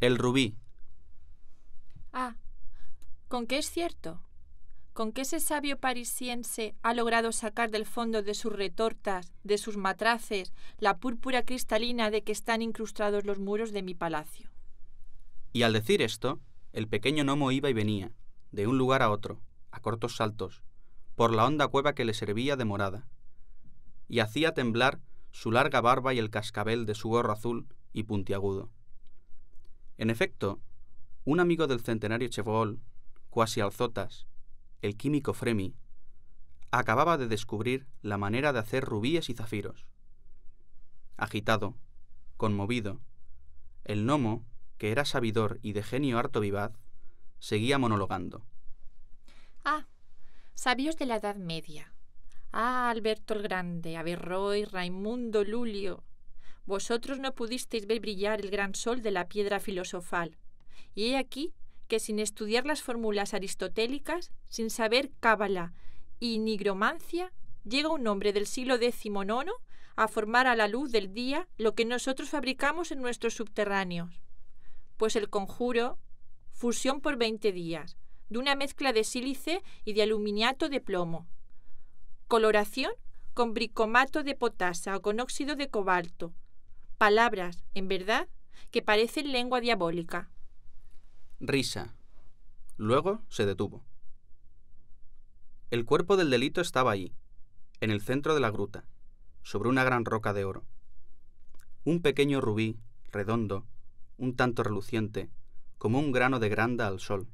El rubí. Ah, ¿con qué es cierto? ¿Con qué ese sabio parisiense ha logrado sacar del fondo de sus retortas, de sus matraces, la púrpura cristalina de que están incrustados los muros de mi palacio? Y al decir esto, el pequeño gnomo iba y venía, de un lugar a otro, a cortos saltos, por la honda cueva que le servía de morada, y hacía temblar su larga barba y el cascabel de su gorro azul y puntiagudo. En efecto, un amigo del centenario Chevol, cuasi Alzotas, el químico Fremi, acababa de descubrir la manera de hacer rubíes y zafiros. Agitado, conmovido, el gnomo, que era sabidor y de genio harto vivaz, seguía monologando. Ah, sabios de la Edad Media. Ah, Alberto el Grande, Averroy, Raimundo Lulio, vosotros no pudisteis ver brillar el gran sol de la piedra filosofal. Y he aquí que sin estudiar las fórmulas aristotélicas, sin saber cábala y nigromancia, llega un hombre del siglo XIX a formar a la luz del día lo que nosotros fabricamos en nuestros subterráneos. Pues el conjuro, fusión por 20 días, de una mezcla de sílice y de aluminiato de plomo. Coloración con bricomato de potasa o con óxido de cobalto, palabras, en verdad, que parecen lengua diabólica. Risa. Luego se detuvo. El cuerpo del delito estaba ahí, en el centro de la gruta, sobre una gran roca de oro. Un pequeño rubí, redondo, un tanto reluciente, como un grano de granda al sol.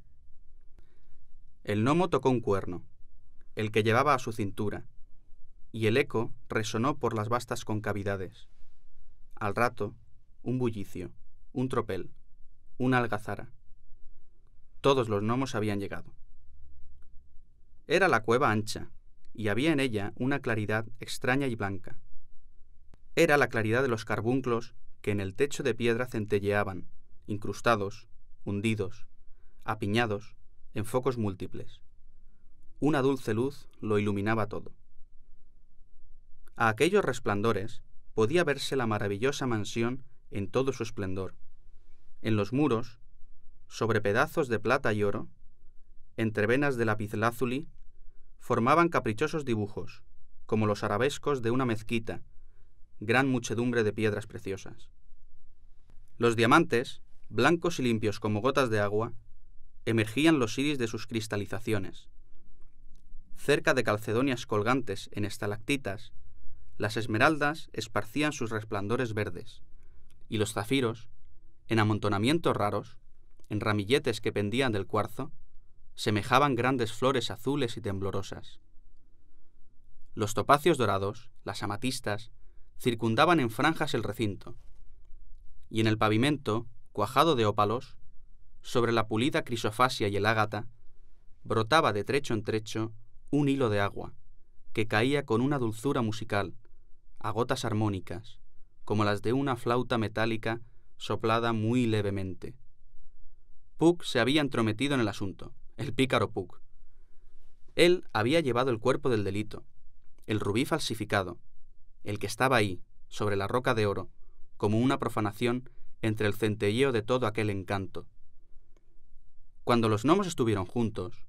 El gnomo tocó un cuerno, el que llevaba a su cintura, y el eco resonó por las vastas concavidades. Al rato, un bullicio, un tropel, una algazara. Todos los gnomos habían llegado. Era la cueva ancha, y había en ella una claridad extraña y blanca. Era la claridad de los carbunclos que en el techo de piedra centelleaban, incrustados, hundidos, apiñados, en focos múltiples. Una dulce luz lo iluminaba todo. A aquellos resplandores podía verse la maravillosa mansión en todo su esplendor. En los muros, sobre pedazos de plata y oro, entre venas de lapislázuli, formaban caprichosos dibujos, como los arabescos de una mezquita, gran muchedumbre de piedras preciosas. Los diamantes, blancos y limpios como gotas de agua, emergían los iris de sus cristalizaciones. Cerca de calcedonias colgantes en estalactitas, las esmeraldas esparcían sus resplandores verdes, y los zafiros, en amontonamientos raros, en ramilletes que pendían del cuarzo, semejaban grandes flores azules y temblorosas. Los topacios dorados, las amatistas, circundaban en franjas el recinto, y en el pavimento, cuajado de ópalos, sobre la pulida crisofasia y el ágata, brotaba de trecho en trecho un hilo de agua, que caía con una dulzura musical, a gotas armónicas, como las de una flauta metálica soplada muy levemente. Puck se había entrometido en el asunto, el pícaro Puck. Él había llevado el cuerpo del delito, el rubí falsificado, el que estaba ahí, sobre la roca de oro, como una profanación entre el centelleo de todo aquel encanto. Cuando los gnomos estuvieron juntos,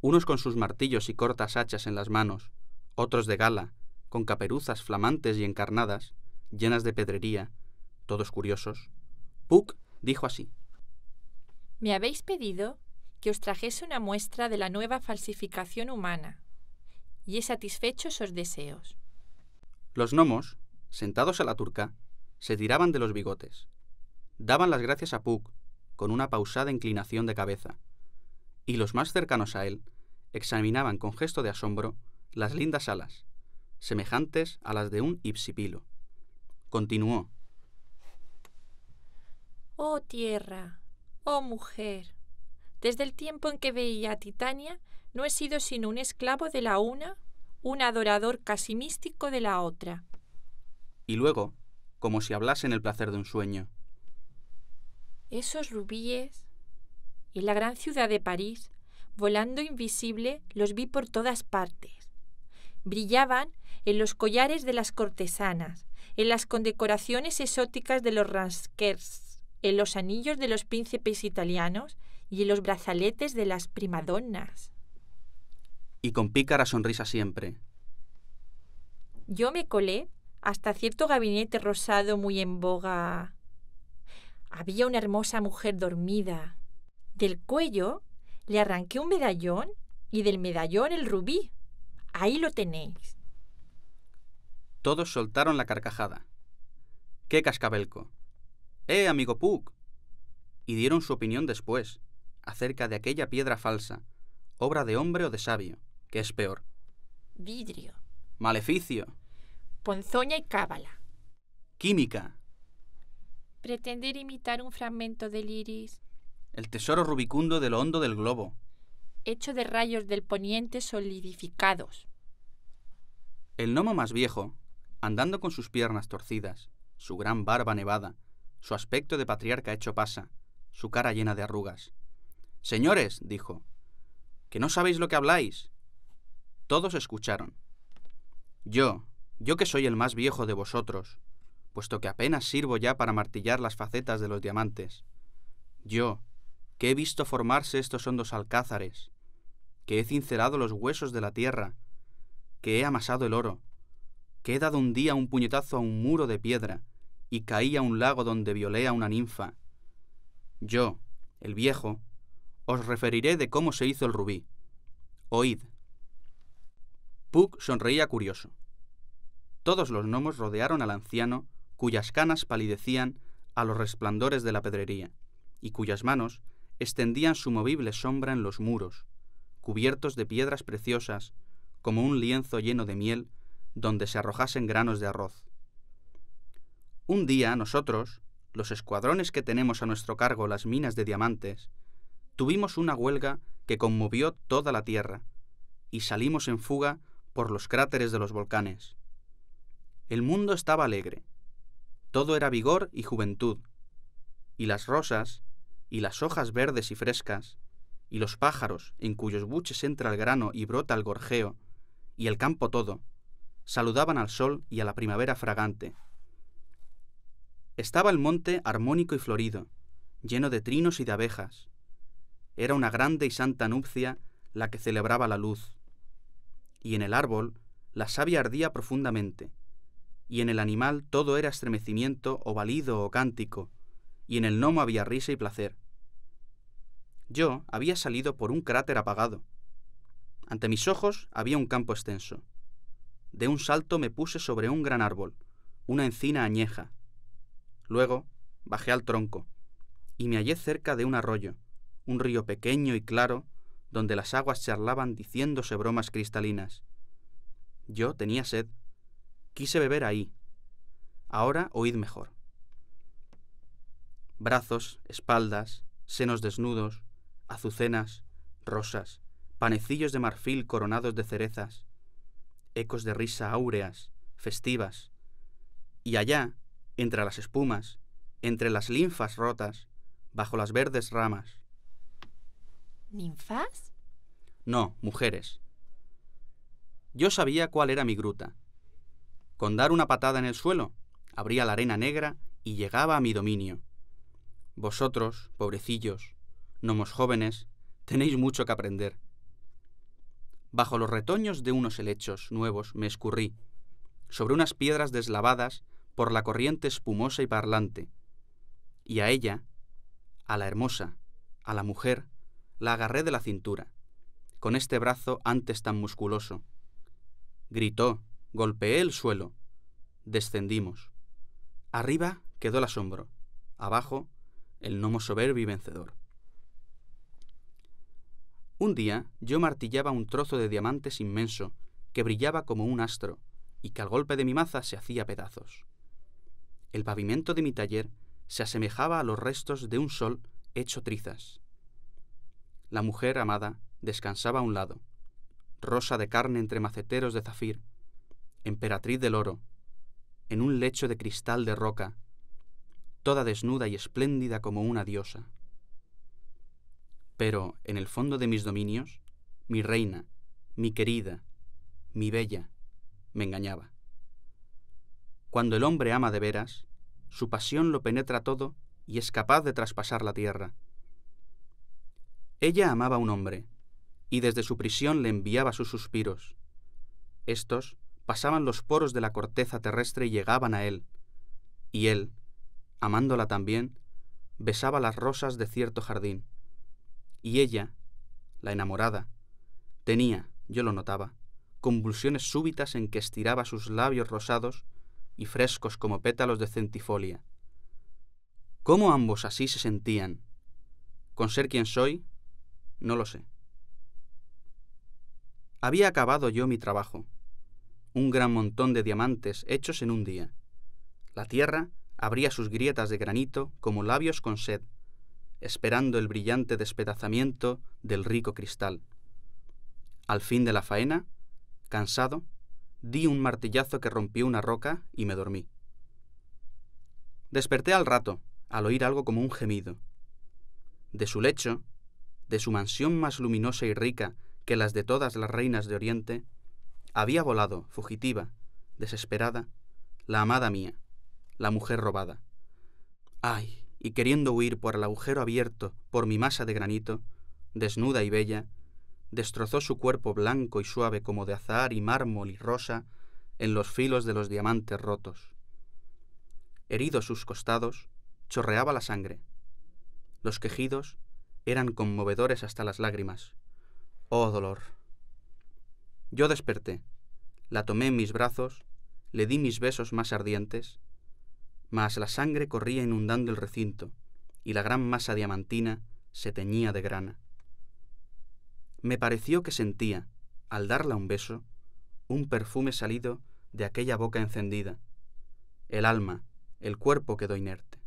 unos con sus martillos y cortas hachas en las manos, otros de gala, con caperuzas flamantes y encarnadas, llenas de pedrería, todos curiosos, Puck dijo así. Me habéis pedido que os trajese una muestra de la nueva falsificación humana, y he satisfecho esos deseos. Los gnomos, sentados a la turca, se tiraban de los bigotes, daban las gracias a Puck con una pausada inclinación de cabeza, y los más cercanos a él examinaban con gesto de asombro las lindas alas, semejantes a las de un ipsipilo. Continuó. Oh tierra, oh mujer, desde el tiempo en que veía a Titania, no he sido sino un esclavo de la una, un adorador casi místico de la otra. Y luego, como si hablasen el placer de un sueño. Esos rubíes. Y la gran ciudad de París, volando invisible, los vi por todas partes brillaban en los collares de las cortesanas, en las condecoraciones exóticas de los raskers, en los anillos de los príncipes italianos y en los brazaletes de las primadonnas. Y con pícara sonrisa siempre. Yo me colé hasta cierto gabinete rosado muy en boga. Había una hermosa mujer dormida. Del cuello le arranqué un medallón y del medallón el rubí. Ahí lo tenéis. Todos soltaron la carcajada. ¡Qué cascabelco! ¡Eh, amigo Puck! Y dieron su opinión después, acerca de aquella piedra falsa, obra de hombre o de sabio, que es peor. Vidrio. Maleficio. Ponzoña y cábala. Química. Pretender imitar un fragmento del iris. El tesoro rubicundo de lo hondo del globo hecho de rayos del poniente solidificados. El gnomo más viejo, andando con sus piernas torcidas, su gran barba nevada, su aspecto de patriarca hecho pasa, su cara llena de arrugas. Señores, dijo, que no sabéis lo que habláis. Todos escucharon. Yo, yo que soy el más viejo de vosotros, puesto que apenas sirvo ya para martillar las facetas de los diamantes. Yo, que he visto formarse estos hondos alcázares, que he cincelado los huesos de la tierra, que he amasado el oro, que he dado un día un puñetazo a un muro de piedra, y caí a un lago donde violé a una ninfa. Yo, el viejo, os referiré de cómo se hizo el rubí. Oíd. Puck sonreía curioso. Todos los gnomos rodearon al anciano, cuyas canas palidecían a los resplandores de la pedrería, y cuyas manos extendían su movible sombra en los muros, cubiertos de piedras preciosas, como un lienzo lleno de miel donde se arrojasen granos de arroz. Un día nosotros, los escuadrones que tenemos a nuestro cargo las minas de diamantes, tuvimos una huelga que conmovió toda la tierra, y salimos en fuga por los cráteres de los volcanes. El mundo estaba alegre, todo era vigor y juventud, y las rosas, y las hojas verdes y frescas, y los pájaros en cuyos buches entra el grano y brota el gorjeo, y el campo todo, saludaban al sol y a la primavera fragante. Estaba el monte armónico y florido, lleno de trinos y de abejas. Era una grande y santa nupcia la que celebraba la luz. Y en el árbol la savia ardía profundamente, y en el animal todo era estremecimiento o balido o cántico, y en el gnomo había risa y placer. Yo había salido por un cráter apagado. Ante mis ojos había un campo extenso. De un salto me puse sobre un gran árbol, una encina añeja. Luego bajé al tronco y me hallé cerca de un arroyo, un río pequeño y claro, donde las aguas charlaban diciéndose bromas cristalinas. Yo tenía sed. Quise beber ahí. Ahora oíd mejor brazos, espaldas, senos desnudos, azucenas, rosas, panecillos de marfil coronados de cerezas, ecos de risa áureas, festivas. Y allá, entre las espumas, entre las linfas rotas, bajo las verdes ramas. ¿Ninfas? No, mujeres. Yo sabía cuál era mi gruta. Con dar una patada en el suelo, abría la arena negra y llegaba a mi dominio. Vosotros, pobrecillos, nomos jóvenes, tenéis mucho que aprender. Bajo los retoños de unos helechos nuevos me escurrí, sobre unas piedras deslavadas por la corriente espumosa y parlante, y a ella, a la hermosa, a la mujer, la agarré de la cintura, con este brazo antes tan musculoso. Gritó, golpeé el suelo, descendimos. Arriba quedó el asombro, abajo el gnomo soberbio y vencedor. Un día yo martillaba un trozo de diamantes inmenso que brillaba como un astro y que al golpe de mi maza se hacía pedazos. El pavimento de mi taller se asemejaba a los restos de un sol hecho trizas. La mujer amada descansaba a un lado, rosa de carne entre maceteros de zafir, emperatriz del oro, en un lecho de cristal de roca toda desnuda y espléndida como una diosa. Pero, en el fondo de mis dominios, mi reina, mi querida, mi bella, me engañaba. Cuando el hombre ama de veras, su pasión lo penetra todo y es capaz de traspasar la tierra. Ella amaba a un hombre, y desde su prisión le enviaba sus suspiros. Estos pasaban los poros de la corteza terrestre y llegaban a él, y él, amándola también, besaba las rosas de cierto jardín. Y ella, la enamorada, tenía, yo lo notaba, convulsiones súbitas en que estiraba sus labios rosados y frescos como pétalos de centifolia. ¿Cómo ambos así se sentían? ¿Con ser quien soy? No lo sé. Había acabado yo mi trabajo. Un gran montón de diamantes hechos en un día. La tierra abría sus grietas de granito como labios con sed, esperando el brillante despedazamiento del rico cristal. Al fin de la faena, cansado, di un martillazo que rompió una roca y me dormí. Desperté al rato, al oír algo como un gemido. De su lecho, de su mansión más luminosa y rica que las de todas las reinas de Oriente, había volado, fugitiva, desesperada, la amada mía la mujer robada. Ay, y queriendo huir por el agujero abierto por mi masa de granito, desnuda y bella, destrozó su cuerpo blanco y suave como de azahar y mármol y rosa en los filos de los diamantes rotos. Heridos sus costados, chorreaba la sangre. Los quejidos eran conmovedores hasta las lágrimas. Oh dolor. Yo desperté, la tomé en mis brazos, le di mis besos más ardientes, mas la sangre corría inundando el recinto, y la gran masa diamantina se teñía de grana. Me pareció que sentía, al darla un beso, un perfume salido de aquella boca encendida, el alma, el cuerpo quedó inerte.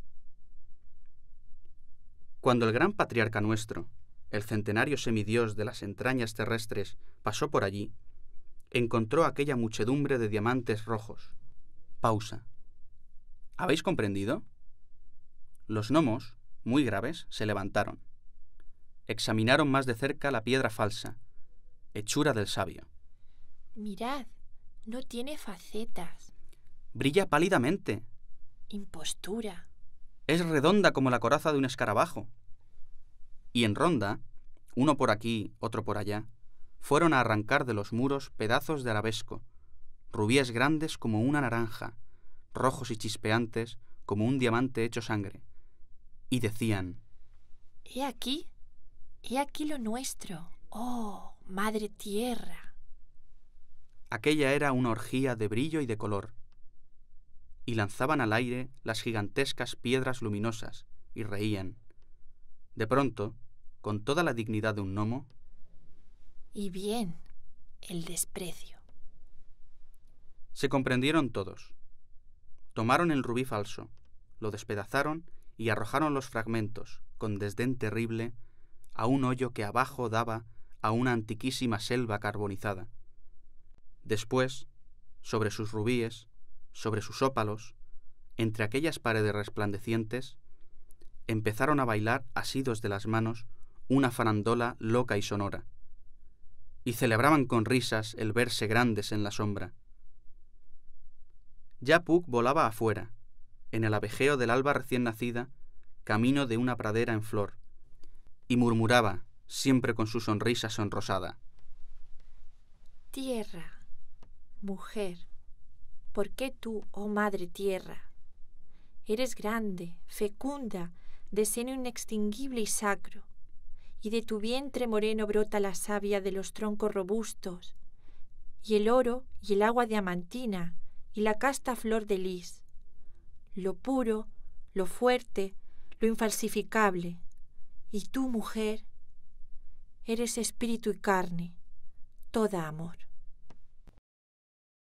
Cuando el gran patriarca nuestro, el centenario semidios de las entrañas terrestres, pasó por allí, encontró aquella muchedumbre de diamantes rojos. Pausa. ¿Habéis comprendido? Los gnomos, muy graves, se levantaron. Examinaron más de cerca la piedra falsa, hechura del sabio. Mirad, no tiene facetas. Brilla pálidamente. Impostura. Es redonda como la coraza de un escarabajo. Y en ronda, uno por aquí, otro por allá, fueron a arrancar de los muros pedazos de arabesco, rubíes grandes como una naranja, rojos y chispeantes como un diamante hecho sangre, y decían, He aquí, he aquí lo nuestro, oh, madre tierra. Aquella era una orgía de brillo y de color, y lanzaban al aire las gigantescas piedras luminosas, y reían. De pronto, con toda la dignidad de un gnomo, y bien, el desprecio. Se comprendieron todos, Tomaron el rubí falso, lo despedazaron y arrojaron los fragmentos, con desdén terrible, a un hoyo que abajo daba a una antiquísima selva carbonizada. Después, sobre sus rubíes, sobre sus ópalos, entre aquellas paredes resplandecientes, empezaron a bailar asidos de las manos una farandola loca y sonora, y celebraban con risas el verse grandes en la sombra, ya Puck volaba afuera, en el abejeo del alba recién nacida, camino de una pradera en flor, y murmuraba, siempre con su sonrisa sonrosada. Tierra, mujer, ¿por qué tú, oh madre tierra? Eres grande, fecunda, de seno inextinguible y sacro, y de tu vientre moreno brota la savia de los troncos robustos, y el oro y el agua diamantina y la casta flor de lis, lo puro, lo fuerte, lo infalsificable. Y tú, mujer, eres espíritu y carne, toda amor.